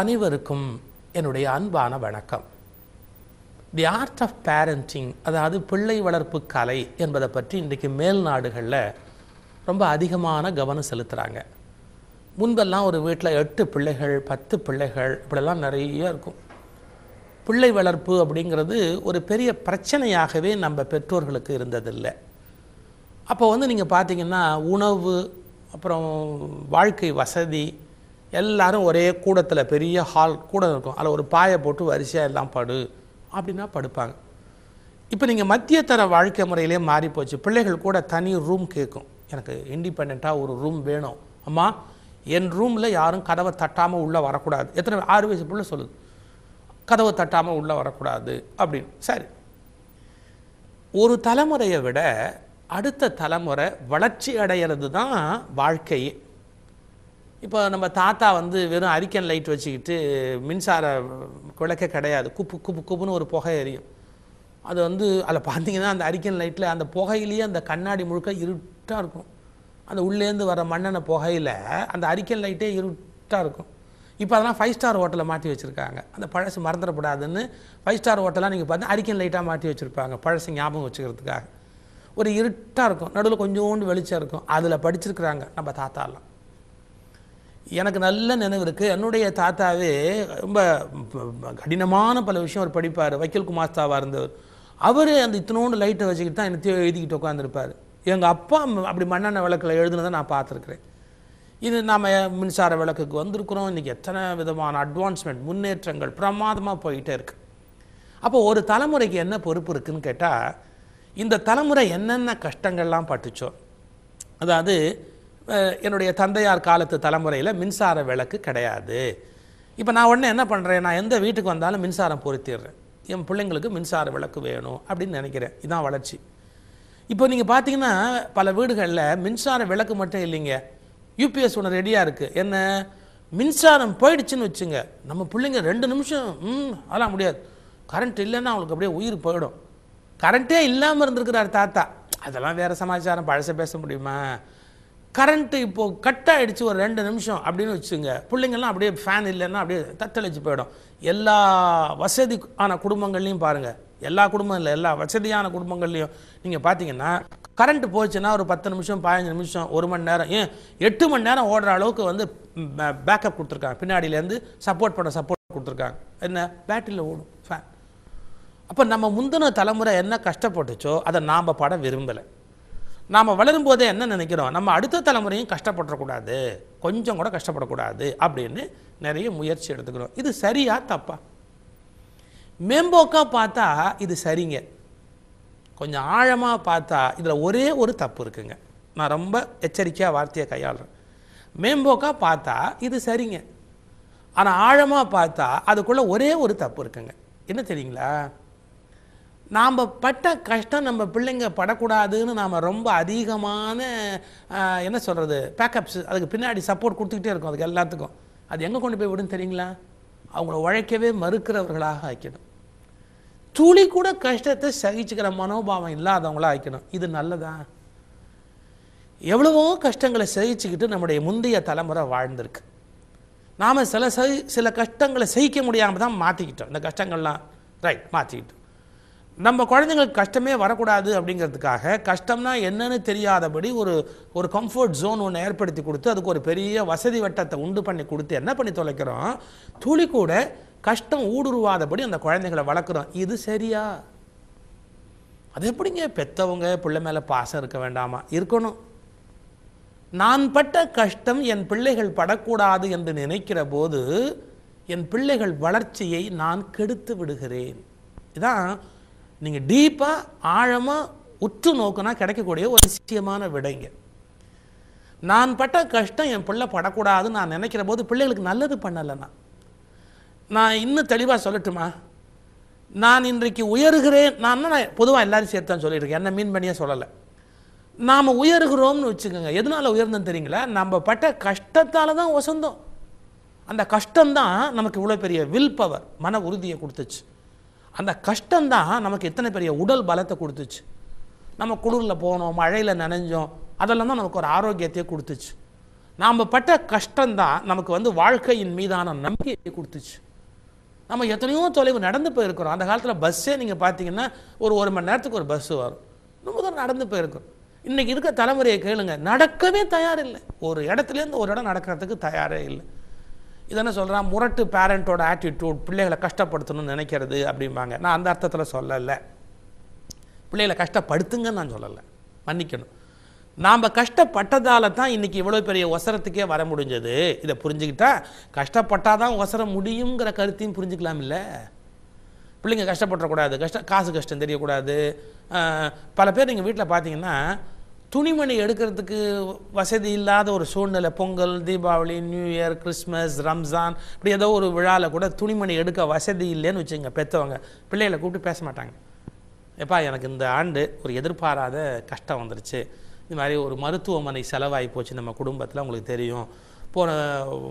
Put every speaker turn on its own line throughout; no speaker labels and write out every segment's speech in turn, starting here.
அனைவருக்கும் என்னுடைய அன்பான வணக்கம் தி ஆர்ட் ஆஃப் பேரண்டிங் அதாவது பிள்ளை வளர்ப்பு கலை என்பதை பற்றி இன்றைக்கு மேல் நாடுகளில் ரொம்ப அதிகமான கவனம் செலுத்துகிறாங்க முன்பெல்லாம் ஒரு வீட்டில் எட்டு பிள்ளைகள் பத்து பிள்ளைகள் இப்படிலாம் நிறைய இருக்கும் பிள்ளை வளர்ப்பு அப்படிங்கிறது ஒரு பெரிய பிரச்சனையாகவே நம்ம பெற்றோர்களுக்கு இருந்ததில்லை அப்போ வந்து நீங்கள் பார்த்தீங்கன்னா உணவு அப்புறம் வாழ்க்கை வசதி எல்லாரும் ஒரே கூடத்தில் பெரிய ஹால் கூட இருக்கும் அதில் ஒரு பாயை போட்டு வரிசையாக எல்லாம் படு அப்படின்னா படுப்பாங்க இப்போ நீங்கள் மத்திய தர வாழ்க்கை முறையிலே மாறிப்போச்சு பிள்ளைகள் கூட தனி ரூம் கேட்கும் எனக்கு இண்டிபெண்ட்டாக ஒரு ரூம் வேணும் அம்மா என் ரூமில் யாரும் கதவை தட்டாமல் உள்ளே வரக்கூடாது எத்தனை ஆறு வயசு பிள்ளை சொல்லுது கதவை தட்டாமல் உள்ளே வரக்கூடாது அப்படின்னு சரி ஒரு தலைமுறையை விட அடுத்த தலைமுறை வளர்ச்சி அடையிறது தான் வாழ்க்கையே இப்போ நம்ம தாத்தா வந்து வெறும் அரிக்கன் லைட் வச்சுக்கிட்டு மின்சார விளக்கே கிடையாது குப்பு குப்பு குப்புன்னு ஒரு புகை எரியும் அது வந்து அதில் பார்த்தீங்கன்னா அந்த அரிக்கன் லைட்டில் அந்த புகையிலேயே அந்த கண்ணாடி முழுக்க இருட்டாக இருக்கும் அந்த உள்ளேருந்து வர மண்ணெண்ண புகையில் அந்த அரிக்கன் லைட்டே இருட்டாக இருக்கும் இப்போ அதெல்லாம் ஃபைவ் ஸ்டார் ஹோட்டலில் மாட்டி வச்சுருக்காங்க அந்த பழசு மறந்துடப்படாதுன்னு ஃபைவ் ஸ்டார் ஹோட்டலாக நீங்கள் பார்த்தீங்கன்னா அரிக்கன் லைட்டாக மாட்டி வச்சுருப்பாங்க பழசு ஞாபகம் வச்சுக்கிறதுக்காக ஒரு இருட்டாக இருக்கும் நடுவில் கொஞ்சோண்டு வெளிச்சம் இருக்கும் அதில் படிச்சிருக்கிறாங்க நம்ம தாத்தாலாம் எனக்கு நல்ல நினைவு இருக்குது என்னுடைய தாத்தாவே ரொம்ப கடினமான பல விஷயம் அவர் படிப்பார் வக்கீல் குமாஸ்தாவாக இருந்தவர் அவர் அந்த இத்தனோண்டு லைட்டை வச்சுக்கிட்டு தான் என்னத்தையோ எழுதிக்கிட்டு உட்காந்துருப்பார் எங்கள் அப்பா அப்படி மண்ணெண்ண விளக்கில் எழுதுனதை நான் பார்த்துருக்குறேன் இது நாம் மின்சார விளக்குக்கு வந்திருக்கிறோம் இன்றைக்கி எத்தனை விதமான அட்வான்ஸ்மெண்ட் முன்னேற்றங்கள் பிரமாதமாக போயிட்டே இருக்குது அப்போ ஒரு தலைமுறைக்கு என்ன பொறுப்பு இருக்குதுன்னு கேட்டால் இந்த தலைமுறை என்னென்ன கஷ்டங்கள்லாம் பட்டுச்சோ அதாவது என்னுடைய தந்தையார் காலத்து தலைமுறையில் மின்சார விளக்கு கிடையாது இப்போ நான் உடனே என்ன பண்ணுறேன் நான் எந்த வீட்டுக்கு வந்தாலும் மின்சாரம் பொருத்திடுறேன் என் பிள்ளைங்களுக்கு மின்சார விளக்கு வேணும் அப்படின்னு நினைக்கிறேன் இதுதான் வளர்ச்சி இப்போ நீங்கள் பார்த்தீங்கன்னா பல வீடுகளில் மின்சார விளக்கு மட்டும் இல்லைங்க யூபிஎஸ் ஒன்று ரெடியாக இருக்குது என்ன மின்சாரம் போயிடுச்சுன்னு வச்சுங்க நம்ம பிள்ளைங்க ரெண்டு நிமிஷம் ம் அதெல்லாம் முடியாது கரண்ட் இல்லைன்னா அவங்களுக்கு அப்படியே உயிர் போயிடும் கரண்ட்டே இல்லாமல் இருந்திருக்கிறார் தாத்தா அதெல்லாம் வேறு சமாச்சாரம் பழச பேச முடியுமா கரண்ட்டு இப்போது கட் ஆகிடுச்சு ஒரு ரெண்டு நிமிஷம் அப்படின்னு வச்சுங்க பிள்ளைங்கள்லாம் அப்படியே ஃபேன் இல்லைன்னா அப்படியே தத்தளிச்சு போயிடும் எல்லா வசதி ஆன குடும்பங்கள்லையும் பாருங்கள் எல்லா குடும்பம் இல்லை எல்லா வசதியான குடும்பங்கள்லையும் நீங்கள் பார்த்தீங்கன்னா கரண்ட் போச்சுன்னா ஒரு பத்து நிமிஷம் பதினஞ்சு நிமிஷம் ஒரு மணி நேரம் ஏன் எட்டு மணி நேரம் ஓடுற அளவுக்கு வந்து பேக்கப் கொடுத்துருக்காங்க பின்னாடியிலேருந்து சப்போர்ட் பண்ண சப்போர்ட் கொடுத்துருக்காங்க என்ன பேட்டரியில் ஓடும் ஃபேன் அப்போ நம்ம முந்தின தலைமுறை என்ன கஷ்டப்பட்டுச்சோ அதை நாம் பட விரும்பலை நாம் வளரும்போதே என்ன நினைக்கிறோம் நம்ம அடுத்த தலைமுறையும் கஷ்டப்படக்கூடாது கொஞ்சம் கூட கஷ்டப்படக்கூடாது அப்படின்னு நிறைய முயற்சி எடுத்துக்கிறோம் இது சரியா தப்பா மேம்போக்காக பார்த்தா இது சரிங்க கொஞ்சம் ஆழமாக பார்த்தா இதில் ஒரே ஒரு தப்பு இருக்குங்க நான் ரொம்ப எச்சரிக்கையாக வார்த்தையை கையாளுறேன் மேம்போக்காக பார்த்தா இது சரிங்க ஆனால் ஆழமாக பார்த்தா அதுக்குள்ளே ஒரே ஒரு தப்பு இருக்குங்க என்ன தெரியுங்களா நாம் பட்ட கஷ்டம் நம்ம பிள்ளைங்க படக்கூடாதுன்னு நாம் ரொம்ப அதிகமான என்ன சொல்கிறது பேக்கப்ஸ் அதுக்கு பின்னாடி சப்போர்ட் கொடுத்துக்கிட்டே இருக்கும் அதுக்கு எல்லாத்துக்கும் அது எங்கே கொண்டு போய் விடுன்னு தெரியுங்களா அவங்கள உழைக்கவே மறுக்கிறவர்களாக ஆக்கிடும் துளி கூட கஷ்டத்தை சகிச்சுக்கிற மனோபாவம் இல்லாதவங்களாக ஆக்கிடும் இது நல்லதா எவ்வளவோ கஷ்டங்களை சகிச்சுக்கிட்டு நம்முடைய முந்தைய தலைமுறை வாழ்ந்திருக்கு நாம் சில சகி சில கஷ்டங்களை சகிக்க முடியாமல் தான் மாற்றிக்கிட்டோம் இந்த கஷ்டங்கள்லாம் ரைட் மாற்றிக்கிட்டோம் நம்ம குழந்தைங்களுக்கு கஷ்டமே வரக்கூடாது அப்படிங்கிறதுக்காக கஷ்டம்னா என்னன்னு தெரியாதபடி ஒரு ஒரு கம்ஃபர்ட் ஜோன் ஒன்று ஏற்படுத்தி கொடுத்து அதுக்கு ஒரு பெரிய வசதி வட்டத்தை உண்டு பண்ணி கொடுத்து என்ன பண்ணி தொலைக்கிறோம் துளி கூட கஷ்டம் ஊடுருவாதபடி அந்த குழந்தைங்களை வளர்க்குறோம் இது சரியா அது எப்படிங்க பெற்றவங்க பிள்ளை மேலே பாசம் இருக்க வேண்டாமா இருக்கணும் நான் பட்ட கஷ்டம் என் பிள்ளைகள் படக்கூடாது என்று நினைக்கிற போது என் பிள்ளைகள் வளர்ச்சியை நான் கெடுத்து விடுகிறேன் இதான் நீங்கள் டீப்பாக ஆழமாக உற்று நோக்கினா கிடைக்கக்கூடிய ஒரு விஷயமான விடைங்க நான் பட்ட கஷ்டம் என் பிள்ளை படக்கூடாதுன்னு நான் நினைக்கிற போது பிள்ளைகளுக்கு நல்லது பண்ணலை நான் இன்னும் தெளிவாக சொல்லட்டுமா நான் இன்றைக்கு உயர்கிறேன் நான் பொதுவாக எல்லாரும் சேர்த்து தான் சொல்லியிருக்கேன் என்ன மீன் பண்ணியே சொல்லலை நாம் உயர்கிறோம்னு வச்சுக்கோங்க எதனால் உயர்ந்தோம் தெரியுங்களா நம்ம பட்ட கஷ்டத்தால் தான் வசந்தோம் அந்த கஷ்டம்தான் நமக்கு இவ்வளோ பெரிய வில் பவர் மன உறுதியை கொடுத்துச்சு அந்த கஷ்டந்தான் நமக்கு எத்தனை பெரிய உடல் பலத்தை கொடுத்துச்சு நம்ம குளிரில் போனோம் மழையில் நனைஞ்சோம் அதெல்லாம் தான் நமக்கு ஒரு ஆரோக்கியத்தையே கொடுத்துச்சு நாம் பட்ட கஷ்டந்தான் நமக்கு வந்து வாழ்க்கையின் மீதான நம்பிக்கையை கொடுத்துச்சு நம்ம எத்தனையோ தொலைவு நடந்து போயிருக்கிறோம் அந்த காலத்தில் பஸ்ஸே நீங்கள் பார்த்தீங்கன்னா ஒரு ஒரு மணி நேரத்துக்கு ஒரு பஸ்ஸு வரும் ரொம்ப தூரம் நடந்து போயிருக்கிறோம் இன்றைக்கி இருக்க தலைமுறையை கேளுங்க நடக்கவே தயார் இல்லை ஒரு இடத்துலேருந்து ஒரு இடம் நடக்கிறதுக்கு தயாரே இல்லை இதென்ன சொல்கிறான் முரட்டு பேரண்ட்டோட ஆட்டிடியூட் பிள்ளைகளை கஷ்டப்படுத்தணும்னு நினைக்கிறது அப்படிம்பாங்க நான் அந்த அர்த்தத்தில் சொல்லலை பிள்ளைகளை கஷ்டப்படுத்துங்கன்னு நான் சொல்லலை மன்னிக்கணும் நாம் கஷ்டப்பட்டதால் தான் இன்றைக்கி இவ்வளோ பெரிய ஒசரத்துக்கே வர முடிஞ்சது இதை புரிஞ்சுக்கிட்டா கஷ்டப்பட்டால் தான் ஒசரம் முடியுங்கிற கருத்தையும் புரிஞ்சுக்கலாம் இல்லை பிள்ளைங்க கஷ்டப்படுறக்கூடாது கஷ்ட காசு கஷ்டம் தெரியக்கூடாது பல பேர் நீங்கள் வீட்டில் பார்த்தீங்கன்னா துணிமணி எடுக்கிறதுக்கு வசதி இல்லாத ஒரு சூழ்நிலை Pongal Deepavali new year Christmas Ramzan இப்படி ஏதோ ஒரு விழாவில் கூட துணிமணி எடுக்க வசதி இல்லைன்னு வச்சுங்க பெற்றவங்க பிள்ளைகளை கூப்பிட்டு பேச மாட்டாங்க எப்பா எனக்கு இந்த ஆண்டு ஒரு எதிர்பாராத கஷ்டம் வந்துருச்சு இது மாதிரி ஒரு மருத்துவமனை செலவாகி போச்சு நம்ம குடும்பத்தில் உங்களுக்கு தெரியும் போன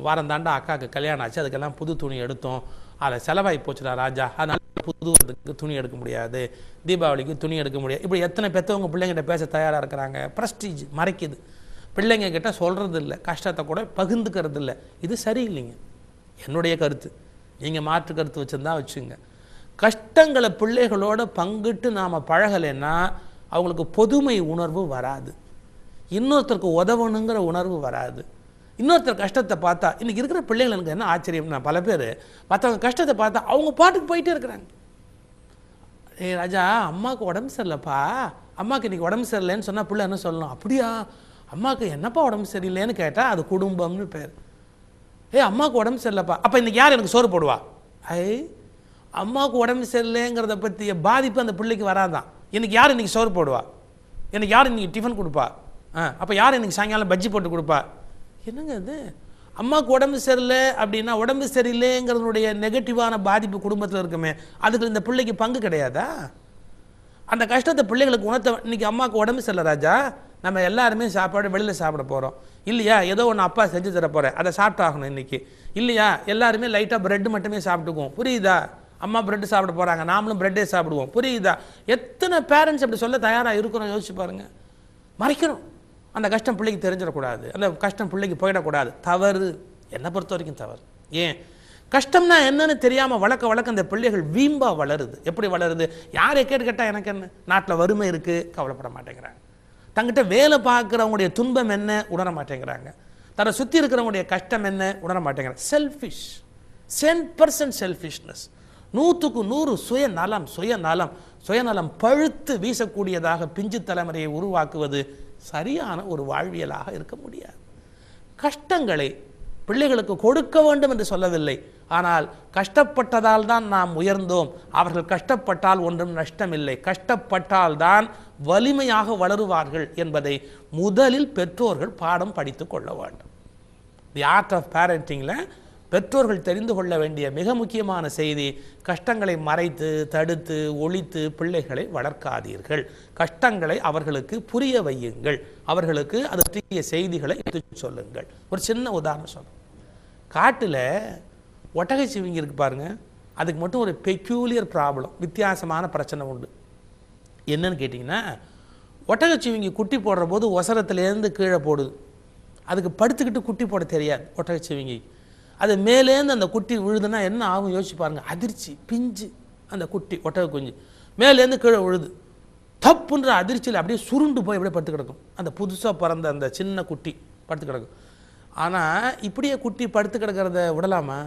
வாரம் தாண்டா அக்காவுக்கு கல்யாணம் ஆச்சு அதுக்கெல்லாம் புது துணி எடுத்தோம் அதில் செலவாகி போச்சுடா ராஜா அதனால் புதுவதுக்கு துணி எடுக்க முடியாது தீபாவளிக்கு துணி எடுக்க முடியாது இப்படி எத்தனை பெற்றவங்க பிள்ளைங்கிட்ட பேச தயாராக இருக்கிறாங்க ப்ரஸ்டீஜ் மறைக்குது பிள்ளைங்க கிட்ட சொல்கிறது இல்லை கஷ்டத்தை கூட பகிர்ந்துக்கிறது இல்லை இது சரியில்லைங்க என்னுடைய கருத்து நீங்கள் மாற்று கருத்து வச்சுருந்தா வச்சுங்க கஷ்டங்களை பிள்ளைகளோட பங்கிட்டு நாம் பழகலைன்னா அவங்களுக்கு பொதுமை உணர்வு வராது இன்னொருத்தருக்கு உதவணுங்கிற உணர்வு வராது இன்னொருத்தர் கஷ்டத்தை பார்த்தா இன்றைக்கி இருக்கிற பிள்ளைகள் எனக்கு என்ன ஆச்சரியம்னா பல பேர் மற்றவங்க கஷ்டத்தை பார்த்தா அவங்க பாட்டுக்கு போயிட்டே இருக்கிறாங்க ஏ ராஜா அம்மாவுக்கு உடம்பு சரியில்லைப்பா அம்மாவுக்கு இன்றைக்கி உடம்பு சரியில்லைன்னு சொன்னால் பிள்ளை என்ன சொல்லணும் அப்படியா அம்மாவுக்கு என்னப்பா உடம்பு சரியில்லைன்னு கேட்டால் அது குடும்பம்னு பேர் ஏ அம்மாவுக்கு உடம்பு சரியில்லைப்பா அப்போ இன்றைக்கி யார் எனக்கு சோறு போடுவா ஐ அம்மாவுக்கு உடம்பு சரியில்லைங்கிறத பற்றிய பாதிப்பு அந்த பிள்ளைக்கு வராதான் இன்றைக்கி யார் இன்றைக்கி சோறு போடுவா எனக்கு யார் இன்றைக்கி டிஃபன் கொடுப்பா ஆ அப்போ யார் இன்றைக்கி சாயங்காலம் பஜ்ஜி போட்டு கொடுப்பா என்னங்க அது அம்மாவுக்கு உடம்பு சரியில்லை அப்படின்னா உடம்பு சரியில்லைங்கிறதுனுடைய நெகட்டிவான பாதிப்பு குடும்பத்தில் இருக்குமே அதுக்கு இந்த பிள்ளைக்கு பங்கு கிடையாதா அந்த கஷ்டத்தை பிள்ளைகளுக்கு உணர்த்த இன்றைக்கி அம்மாவுக்கு உடம்பு சரியில்லை ராஜா நம்ம எல்லாருமே சாப்பாடு வெளியில் சாப்பிட போகிறோம் இல்லையா ஏதோ ஒன்று அப்பா செஞ்சு தர போகிறேன் அதை சாப்பிட்டாகணும் இன்றைக்கி இல்லையா எல்லாருமே லைட்டாக பிரெட் மட்டுமே சாப்பிட்டுக்குவோம் புரியுதா அம்மா ப்ரெட்டு சாப்பிட போகிறாங்க நாமளும் ப்ரெட்டே சாப்பிடுவோம் புரியுதா எத்தனை பேரண்ட்ஸ் அப்படி சொல்ல தயாராக இருக்கிறோம் யோசிச்சு பாருங்கள் மறைக்கிறோம் அந்த கஷ்டம் பிள்ளைக்கு தெரிஞ்சிடக்கூடாது அந்த கஷ்டம் பிள்ளைக்கு போயிடக்கூடாது தவறு என்னை பொறுத்த வரைக்கும் தவறு ஏன் கஷ்டம்னா என்னன்னு தெரியாமல் வளர்க்க வளர்க்க அந்த பிள்ளைகள் வீம்பாக வளருது எப்படி வளருது யாரை கேட்டு கேட்டால் எனக்கு என்ன நாட்டில் வறுமை இருக்குது கவலைப்பட மாட்டேங்கிறாங்க தங்கிட்ட வேலை பார்க்குறவங்களுடைய துன்பம் என்ன உணர மாட்டேங்கிறாங்க தன்னை சுற்றி இருக்கிறவங்களுடைய கஷ்டம் என்ன உணர மாட்டேங்கிறாங்க செல்ஃபிஷ் சென் பர்சன்ட் செல்ஃபிஷ்னஸ் நூற்றுக்கு நூறு சுயநலம் சுயநலம் சுயநலம் பழுத்து வீசக்கூடியதாக பிஞ்சு தலைமுறையை உருவாக்குவது சரியான ஒரு வாழ்வியலாக இருக்க முடியாது கஷ்டங்களை பிள்ளைகளுக்கு கொடுக்க வேண்டும் என்று சொல்லவில்லை ஆனால் கஷ்டப்பட்டதால் தான் நாம் உயர்ந்தோம் அவர்கள் கஷ்டப்பட்டால் ஒன்றும் நஷ்டமில்லை கஷ்டப்பட்டால் தான் வலிமையாக வளருவார்கள் என்பதை முதலில் பெற்றோர்கள் பாடம் படித்து கொள்ள வேண்டும் தி ஆர்ட் ஆஃப் பேரண்டிங்கில் பெற்றோர்கள் தெரிந்து கொள்ள வேண்டிய மிக முக்கியமான செய்தி கஷ்டங்களை மறைத்து தடுத்து ஒழித்து பிள்ளைகளை வளர்க்காதீர்கள் கஷ்டங்களை அவர்களுக்கு புரிய வையுங்கள் அவர்களுக்கு அது பற்றிய செய்திகளை எடுத்து சொல்லுங்கள் ஒரு சின்ன உதாரணம் சொல்லுங்கள் காட்டில் ஒட்டகை சிவிங்கி இருக்கு பாருங்கள் அதுக்கு மட்டும் ஒரு பெக்யூலியர் ப்ராப்ளம் வித்தியாசமான பிரச்சனை உண்டு என்னன்னு கேட்டிங்கன்னா சிவிங்கி குட்டி போடுற போது ஒசரத்துலேருந்து கீழே போடுது அதுக்கு படுத்துக்கிட்டு குட்டி போட தெரியாது ஒட்டகை ஒட்டகச்சிவிங்கிக்கு அது மேலேருந்து அந்த குட்டி விழுதுன்னா என்ன ஆகும் யோசிச்சு பாருங்கள் அதிர்ச்சி பிஞ்சு அந்த குட்டி ஒட்டக குஞ்சு மேலேருந்து கீழே விழுது தப்புன்ற அதிர்ச்சியில் அப்படியே சுருண்டு போய் அப்படியே படுத்து கிடக்கும் அந்த புதுசாக பிறந்த அந்த சின்ன குட்டி படுத்து கிடக்கும் ஆனால் இப்படியே குட்டி படுத்து கிடக்கிறத விடலாமா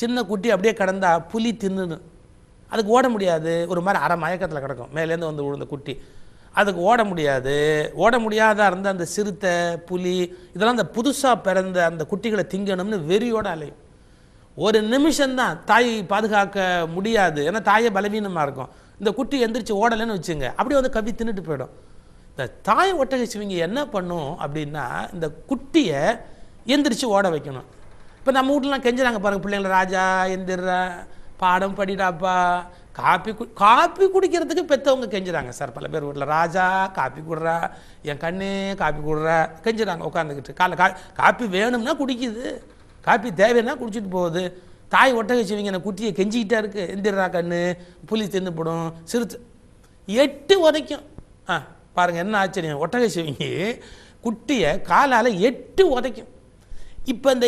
சின்ன குட்டி அப்படியே கிடந்தா புலி தின்னு அதுக்கு ஓட முடியாது ஒரு மாதிரி அரை மயக்கத்தில் கிடக்கும் மேலேருந்து வந்து விழுந்த குட்டி அதுக்கு ஓட முடியாது ஓட முடியாத இருந்த அந்த சிறுத்தை புலி இதெல்லாம் அந்த புதுசாக பிறந்த அந்த குட்டிகளை திங்கணும்னு வெறியோட அலையும் ஒரு நிமிஷம்தான் தாய் பாதுகாக்க முடியாது ஏன்னா தாயை பலவீனமாக இருக்கும் இந்த குட்டி எந்திரிச்சு ஓடலைன்னு வச்சுங்க அப்படியே வந்து கவி தின்னுட்டு போயிடும் இந்த தாய் சிவங்க என்ன பண்ணும் அப்படின்னா இந்த குட்டியை எந்திரிச்சு ஓட வைக்கணும் இப்போ நம்ம வீட்டிலலாம் கெஞ்சுறாங்க பாருங்கள் பிள்ளைங்கள ராஜா எந்திர பாடம் படிடாப்பா காப்பி கு காப்பி குடிக்கிறதுக்கு பெற்றவங்க கெஞ்சுறாங்க சார் பல பேர் வீட்டில் ராஜா காப்பி குடுறா என் கண்ணு காப்பி குடுறா கெஞ்சுறாங்க உட்காந்துக்கிட்டு காலைல கா காப்பி வேணும்னா குடிக்குது காப்பி தேவைன்னா குடிச்சிட்டு போகுது தாய் ஒட்டக என்ன குட்டியை கெஞ்சிக்கிட்டா இருக்கு எந்திரா கண்ணு புலி தின்னுப்படும் சிறுத்து எட்டு உதைக்கும் ஆ பாருங்கள் என்ன ஆச்சரியம் ஒட்டகை சிவிங்கி குட்டியை காலால் எட்டு உதைக்கும் இப்போ இந்த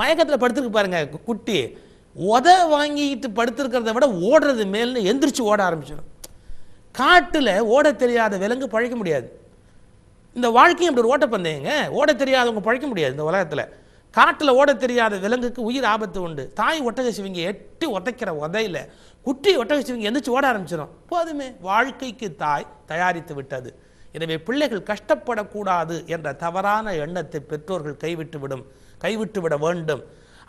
மயக்கத்தில் படுத்துருக்கு பாருங்கள் குட்டி உத வாங்கிட்டு படுத்திருக்கிறத விட ஓடுறது மேல்னு எந்திரிச்சு ஓட ஆரம்பிச்சிடும் காட்டில் ஓட தெரியாத விலங்கு பழைக்க முடியாது இந்த வாழ்க்கையும் அப்படி ஓட்ட பந்தேங்க ஓட தெரியாதவங்க பழைக்க முடியாது இந்த உலகத்தில் காட்டில் ஓட தெரியாத விலங்குக்கு உயிர் ஆபத்து உண்டு தாய் ஒட்டக சிவங்க எட்டி ஒதைக்கிற உதையில் குட்டி ஒட்டக சிவங்க எந்திரிச்சு ஓட ஆரம்பிச்சிடும் போதுமே வாழ்க்கைக்கு தாய் தயாரித்து விட்டது எனவே பிள்ளைகள் கஷ்டப்படக்கூடாது என்ற தவறான எண்ணத்தை பெற்றோர்கள் கைவிட்டு விடும் கைவிட்டு விட வேண்டும்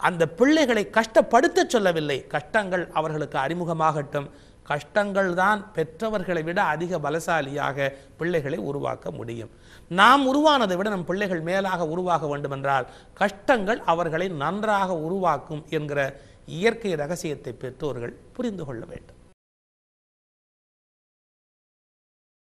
அந்த பிள்ளைகளை கஷ்டப்படுத்த சொல்லவில்லை கஷ்டங்கள் அவர்களுக்கு அறிமுகமாகட்டும் கஷ்டங்கள் தான் பெற்றவர்களை விட அதிக பலசாலியாக பிள்ளைகளை உருவாக்க முடியும் நாம் உருவானதை விட நம் பிள்ளைகள் மேலாக உருவாக வேண்டுமென்றால் கஷ்டங்கள் அவர்களை நன்றாக உருவாக்கும் என்கிற இயற்கை ரகசியத்தை பெற்றோர்கள் புரிந்து கொள்ள வேண்டும்